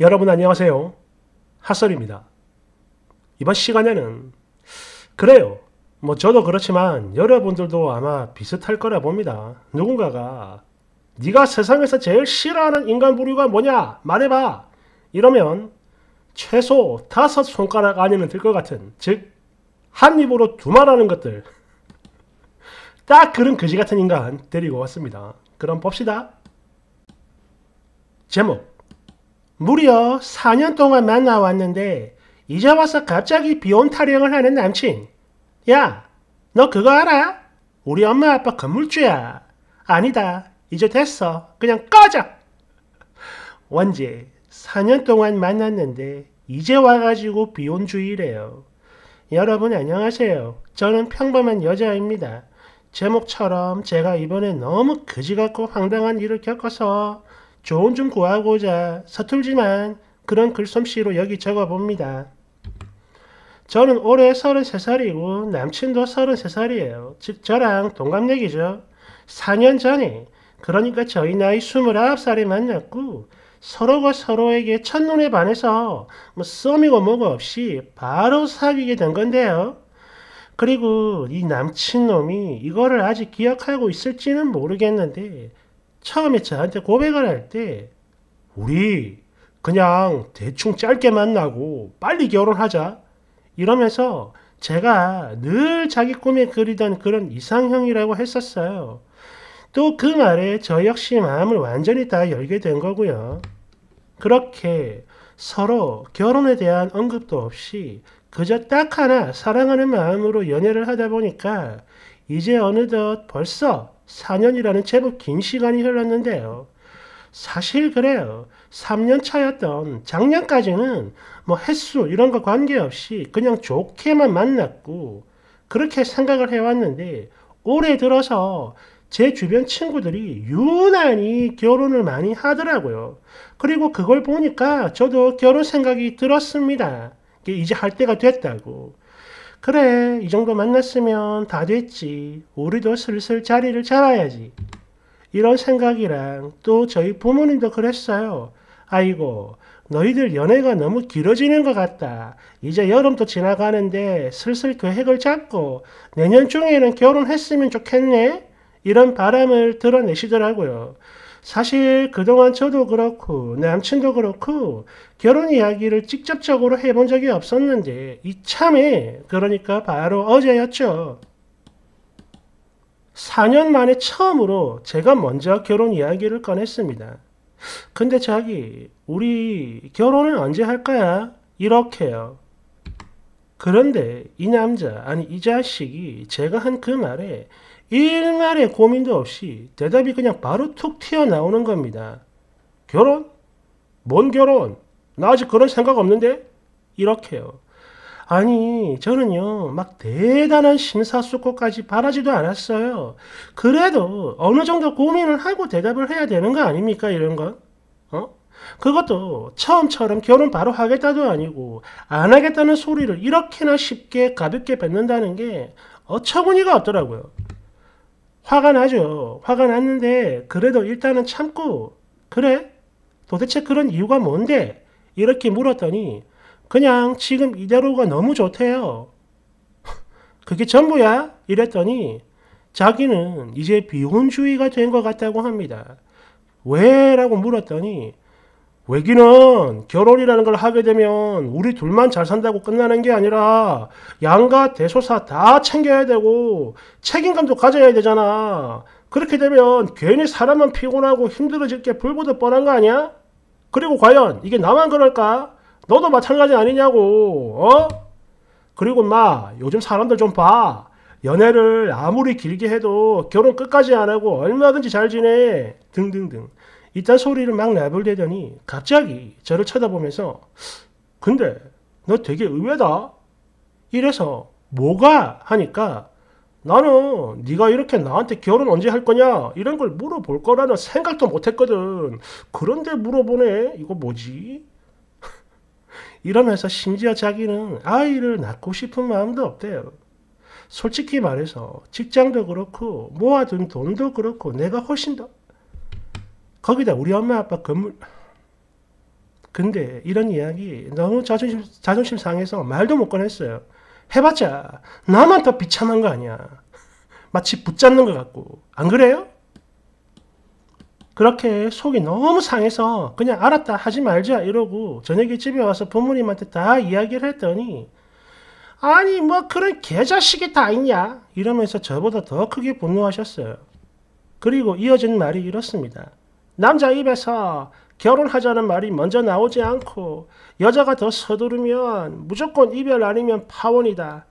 여러분 안녕하세요. 핫설입니다. 이번 시간에는 그래요. 뭐 저도 그렇지만 여러분들도 아마 비슷할 거라 봅니다. 누군가가 네가 세상에서 제일 싫어하는 인간 부류가 뭐냐 말해봐 이러면 최소 다섯 손가락 아니면 될것 같은 즉 한 입으로 두말하는 것들 딱 그런 그지 같은 인간 데리고 왔습니다. 그럼 봅시다. 제목 무려 4년 동안 만나왔는데 이제 와서 갑자기 비혼 타령을 하는 남친. 야, 너 그거 알아? 우리 엄마 아빠 건물주야. 아니다. 이제 됐어. 그냥 꺼져. 원제 4년 동안 만났는데 이제 와가지고 비혼주의래요. 여러분 안녕하세요. 저는 평범한 여자입니다. 제목처럼 제가 이번에 너무 거지 같고 황당한 일을 겪어서 조언 좀 구하고자 서툴지만 그런 글솜씨로 여기 적어봅니다. 저는 올해 33살이고 남친도 33살이에요. 즉 저랑 동갑내기죠. 4년 전에 그러니까 저희 나이 29살에 만났고 서로가 서로에게 첫눈에 반해서 뭐 썸이고 뭐고 없이 바로 사귀게 된 건데요. 그리고 이 남친놈이 이거를 아직 기억하고 있을지는 모르겠는데 처음에 저한테 고백을 할 때 우리 그냥 대충 짧게 만나고 빨리 결혼하자 이러면서 제가 늘 자기 꿈에 그리던 그런 이상형이라고 했었어요. 또 그 말에 저 역시 마음을 완전히 다 열게 된 거고요. 그렇게 서로 결혼에 대한 언급도 없이 그저 딱 하나 사랑하는 마음으로 연애를 하다 보니까 이제 어느덧 벌써 4년이라는 제법 긴 시간이 흘렀는데요. 사실 그래요. 3년 차였던 작년까지는 뭐 횟수 이런 거 관계없이 그냥 좋게만 만났고 그렇게 생각을 해왔는데 올해 들어서 제 주변 친구들이 유난히 결혼을 많이 하더라고요. 그리고 그걸 보니까 저도 결혼 생각이 들었습니다. 이제 할 때가 됐다고. 그래, 이 정도 만났으면 다 됐지. 우리도 슬슬 자리를 잡아야지. 이런 생각이랑 또 저희 부모님도 그랬어요. 아이고, 너희들 연애가 너무 길어지는 것 같다. 이제 여름도 지나가는데 슬슬 계획을 잡고 내년중에는 결혼했으면 좋겠네? 이런 바람을 드러내시더라고요. 사실 그동안 저도 그렇고 남친도 그렇고 결혼 이야기를 직접적으로 해본 적이 없었는데 이참에 그러니까 바로 어제였죠. 4년 만에 처음으로 제가 먼저 결혼 이야기를 꺼냈습니다. 근데 자기 우리 결혼은 언제 할 거야? 이렇게요. 그런데 이 남자 아니 이 자식이 제가 한 그 말에 일말의 고민도 없이 대답이 그냥 바로 툭 튀어나오는 겁니다. 결혼? 뭔 결혼? 나 아직 그런 생각 없는데? 이렇게요. 아니 저는요 막 대단한 심사숙고까지 바라지도 않았어요 그래도 어느 정도 고민을 하고 대답을 해야 되는 거 아닙니까 이런 건 어? 그것도 처음처럼 결혼 바로 하겠다도 아니고 안 하겠다는 소리를 이렇게나 쉽게 가볍게 뱉는다는 게 어처구니가 없더라고요 화가 나죠. 화가 났는데 그래도 일단은 참고 그래? 도대체 그런 이유가 뭔데? 이렇게 물었더니 그냥 지금 이대로가 너무 좋대요. 그게 전부야? 이랬더니 자기는 이제 비혼주의가 된 것 같다고 합니다. 왜? 라고 물었더니 외기는 결혼이라는 걸 하게 되면 우리 둘만 잘 산다고 끝나는 게 아니라 양가 대소사 다 챙겨야 되고 책임감도 가져야 되잖아. 그렇게 되면 괜히 사람만 피곤하고 힘들어질 게 불보듯 뻔한 거 아니야? 그리고 과연 이게 나만 그럴까? 너도 마찬가지 아니냐고. 어? 그리고 마 요즘 사람들 좀 봐. 연애를 아무리 길게 해도 결혼 끝까지 안 하고 얼마든지 잘 지내 등등등 이딴 소리를 막 내불대더니 갑자기 저를 쳐다보면서 근데 너 되게 의외다 이래서 뭐가 하니까 나는 네가 이렇게 나한테 결혼 언제 할 거냐 이런 걸 물어볼 거라는 생각도 못했거든 그런데 물어보네 이거 뭐지 이러면서 심지어 자기는 아이를 낳고 싶은 마음도 없대요 솔직히 말해서 직장도 그렇고 모아둔 돈도 그렇고 내가 훨씬 더 거기다 우리 엄마 아빠 건물 근데 이런 이야기 너무 자존심 자존심 상해서 말도 못 꺼냈어요. 해봤자 나만 더 비참한 거 아니야. 마치 붙잡는 것 같고 안 그래요? 그렇게 속이 너무 상해서 그냥 알았다 하지 말자 이러고 저녁에 집에 와서 부모님한테 다 이야기를 했더니 아니 뭐 그런 개자식이 다 있냐 이러면서 저보다 더 크게 분노하셨어요. 그리고 이어진 말이 이렇습니다. 남자 입에서 결혼하자는 말이 먼저 나오지 않고 여자가 더 서두르면 무조건 이별 아니면 파혼이다.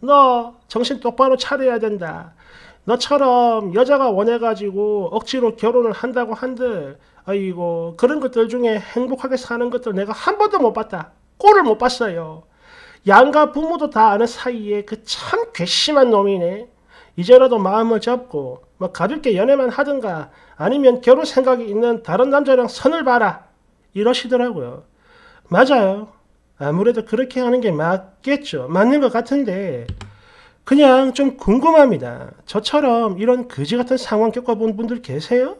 너 정신 똑바로 차려야 된다. 너처럼 여자가 원해가지고 억지로 결혼을 한다고 한들 아이고 그런 것들 중에 행복하게 사는 것들 내가 한 번도 못 봤다. 꼴을 못 봤어요. 양가 부모도 다 아는 사이에 그 참 괘씸한 놈이네. 이제라도 마음을 접고 뭐 가볍게 연애만 하든가 아니면 결혼 생각이 있는 다른 남자랑 선을 봐라 이러시더라고요. 맞아요. 아무래도 그렇게 하는 게 맞겠죠. 맞는 것 같은데 그냥 좀 궁금합니다. 저처럼 이런 그지 같은 상황 겪어본 분들 계세요?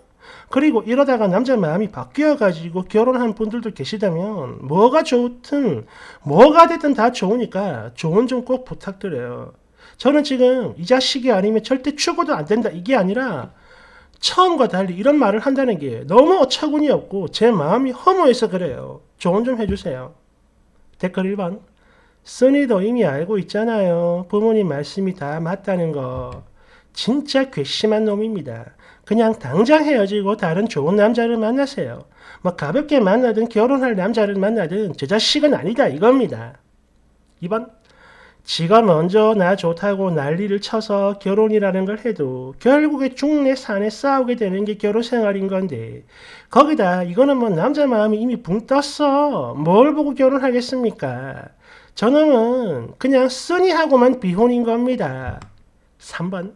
그리고 이러다가 남자 마음이 바뀌어가지고 결혼한 분들도 계시다면 뭐가 좋든 뭐가 됐든 다 좋으니까 조언 좀 꼭 부탁드려요. 저는 지금 이 자식이 아니면 절대 죽어도 안 된다 이게 아니라 처음과 달리 이런 말을 한다는 게 너무 어처구니 없고 제 마음이 허무해서 그래요. 조언 좀 해주세요. 댓글 1번 쓰니도 이미 알고 있잖아요. 부모님 말씀이 다 맞다는 거. 진짜 괘씸한 놈입니다. 그냥 당장 헤어지고 다른 좋은 남자를 만나세요. 뭐 가볍게 만나든 결혼할 남자를 만나든 제 자식은 아니다 이겁니다. 2번 지가 먼저 나 좋다고 난리를 쳐서 결혼이라는 걸 해도 결국에 중내 산에 싸우게 되는 게 결혼 생활인 건데 거기다 이거는 뭐 남자 마음이 이미 붕 떴어 뭘 보고 결혼하겠습니까 저놈은 그냥 쓰니하고만 비혼인 겁니다 3번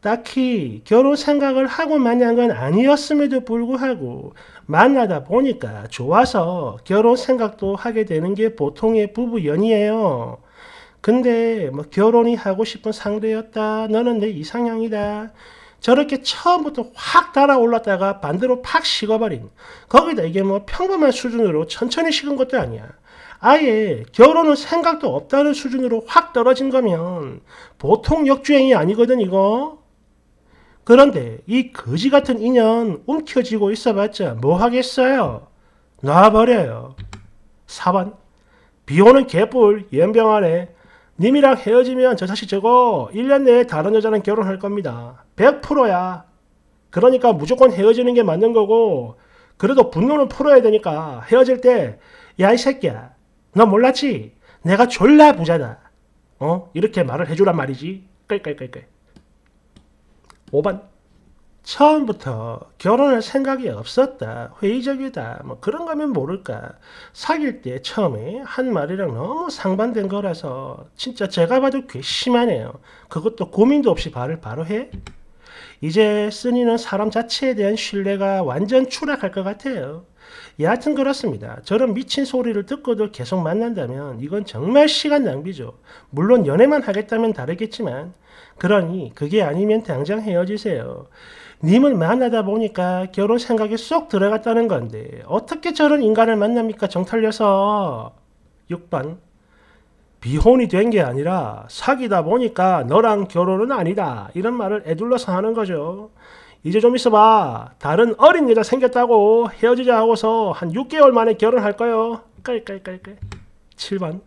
딱히 결혼 생각을 하고 만난 건 아니었음에도 불구하고 만나다 보니까 좋아서 결혼 생각도 하게 되는 게 보통의 부부 연이에요. 근데 뭐 결혼이 하고 싶은 상대였다. 너는 내 이상형이다. 저렇게 처음부터 확 달아올랐다가 반대로 팍 식어버린. 거기다 이게 뭐 평범한 수준으로 천천히 식은 것도 아니야. 아예 결혼은 생각도 없다는 수준으로 확 떨어진 거면 보통 역주행이 아니거든 이거. 그런데 이 거지 같은 인연 움켜쥐고 있어봤자 뭐 하겠어요? 놔버려요. 4번 비 오는 개뿔 연병 안에 님이랑 헤어지면 저 사실 저거 1년 내에 다른 여자랑 결혼할 겁니다. 100%야. 그러니까 무조건 헤어지는 게 맞는 거고 그래도 분노는 풀어야 되니까 헤어질 때 야 이 새끼야 너 몰랐지? 내가 졸라 부자다. 어? 이렇게 말을 해주란 말이지. 깔깔깔깔. 5번 처음부터 결혼할 생각이 없었다. 회의적이다. 뭐 그런 거면 모를까. 사귈 때 처음에 한 말이랑 너무 상반된 거라서 진짜 제가 봐도 괘씸하네요. 그것도 고민도 없이 말을 바로 해? 이제 쓰니는 사람 자체에 대한 신뢰가 완전 추락할 것 같아요. 여하튼 그렇습니다. 저런 미친 소리를 듣고도 계속 만난다면 이건 정말 시간 낭비죠. 물론 연애만 하겠다면 다르겠지만 그러니 그게 아니면 당장 헤어지세요. 님을 만나다 보니까 결혼 생각이 쏙 들어갔다는 건데 어떻게 저런 인간을 만납니까 정탈려서 6번 비혼이 된 게 아니라 사귀다 보니까 너랑 결혼은 아니다 이런 말을 애둘러서 하는 거죠 이제 좀 있어봐 다른 어린 여자 생겼다고 헤어지자 하고서 한 6개월 만에 결혼할 거요 깔깔깔깔 7번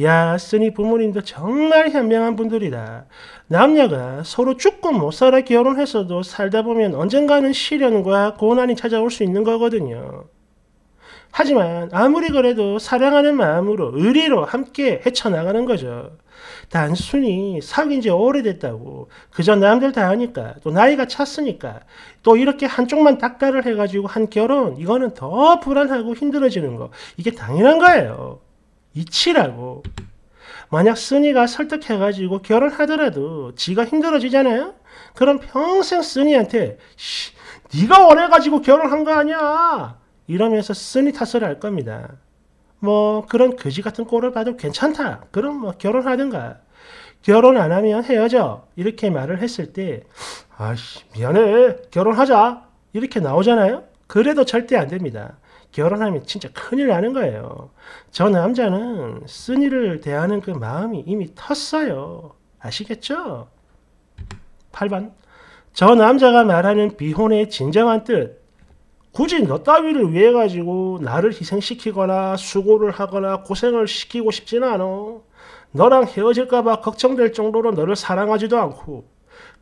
야 쓰니 부모님도 정말 현명한 분들이다. 남녀가 서로 죽고 못 살아 결혼했어도 살다 보면 언젠가는 시련과 고난이 찾아올 수 있는 거거든요. 하지만 아무리 그래도 사랑하는 마음으로 의리로 함께 헤쳐나가는 거죠. 단순히 사귄 지 오래됐다고 그저 남들 다 하니까 또 나이가 찼으니까 또 이렇게 한쪽만 닦아를 해가지고 한 결혼 이거는 더 불안하고 힘들어지는 거 이게 당연한 거예요. 이치라고. 만약 쓰니가 설득해가지고 결혼하더라도 지가 힘들어지잖아요? 그럼 평생 쓰니한테 씨, 네가 원해가지고 결혼한 거 아니야! 이러면서 쓰니 탓을 할 겁니다. 뭐 그런 거지 같은 꼴을 봐도 괜찮다. 그럼 뭐 결혼하든가. 결혼 안 하면 헤어져. 이렇게 말을 했을 때 아씨 미안해. 결혼하자. 이렇게 나오잖아요. 그래도 절대 안 됩니다. 결혼하면 진짜 큰일 나는 거예요. 저 남자는 순이를 대하는 그 마음이 이미 텄어요. 아시겠죠? 8번. 저 남자가 말하는 비혼의 진정한 뜻. 굳이 너 따위를 위해 가지고 나를 희생시키거나 수고를 하거나 고생을 시키고 싶지는 않어 너랑 헤어질까봐 걱정될 정도로 너를 사랑하지도 않고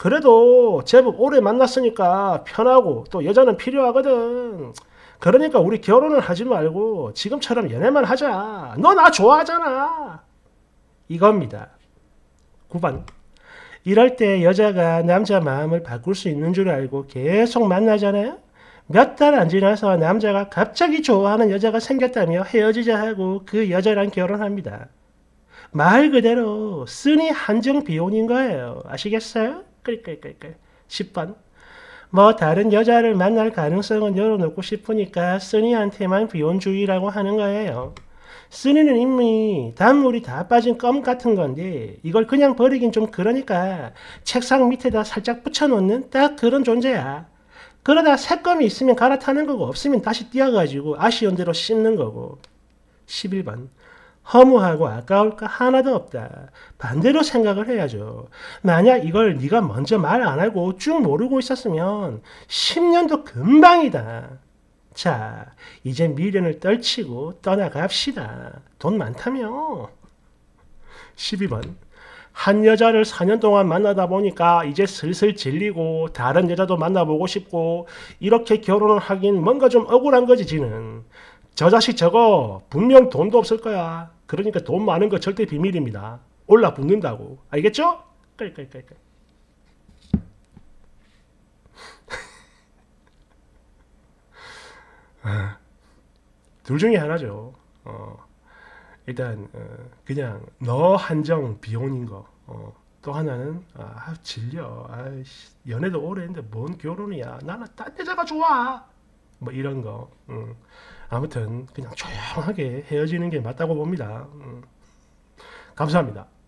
그래도 제법 오래 만났으니까 편하고 또 여자는 필요하거든. 그러니까 우리 결혼을 하지 말고 지금처럼 연애만 하자. 너 나 좋아하잖아. 이겁니다. 9번. 이럴 때 여자가 남자 마음을 바꿀 수 있는 줄 알고 계속 만나잖아요. 몇 달 안 지나서 남자가 갑자기 좋아하는 여자가 생겼다며 헤어지자 하고 그 여자랑 결혼합니다. 말 그대로 쓰니 한정 비혼인 거예요. 아시겠어요? 끌끌끌끌. 10번. 뭐 다른 여자를 만날 가능성은 열어놓고 싶으니까 쓰니한테만 비혼주의라고 하는 거예요. 쓰니는 이미 단물이 다 빠진 껌 같은 건데 이걸 그냥 버리긴 좀 그러니까 책상 밑에다 살짝 붙여놓는 딱 그런 존재야. 그러다 새껌이 있으면 갈아타는 거고 없으면 다시 띄어가지고 아쉬운 대로 씹는 거고. 11번. 허무하고 아까울 거 하나도 없다. 반대로 생각을 해야죠. 만약 이걸 네가 먼저 말 안 하고 쭉 모르고 있었으면 10년도 금방이다. 자, 이제 미련을 떨치고 떠나갑시다. 돈 많다며. 12번. 한 여자를 4년 동안 만나다 보니까 이제 슬슬 질리고 다른 여자도 만나보고 싶고 이렇게 결혼을 하긴 뭔가 좀 억울한 거지 지는 저 자식 저거 분명 돈도 없을 거야. 그러니까 돈 많은 거 절대 비밀입니다. 올라붙는다고. 알겠죠? 깔깔깔깔. 둘 중에 하나죠. 어, 일단 어, 그냥 너 한정 비혼인 거. 어, 또 하나는 아 질려. 아이씨, 연애도 오래 했는데 뭔 결혼이야. 나는 딴 여자가 좋아. 뭐 이런 거. 음. 아무튼 그냥 조용하게 헤어지는 게 맞다고 봅니다. 음. 감사합니다.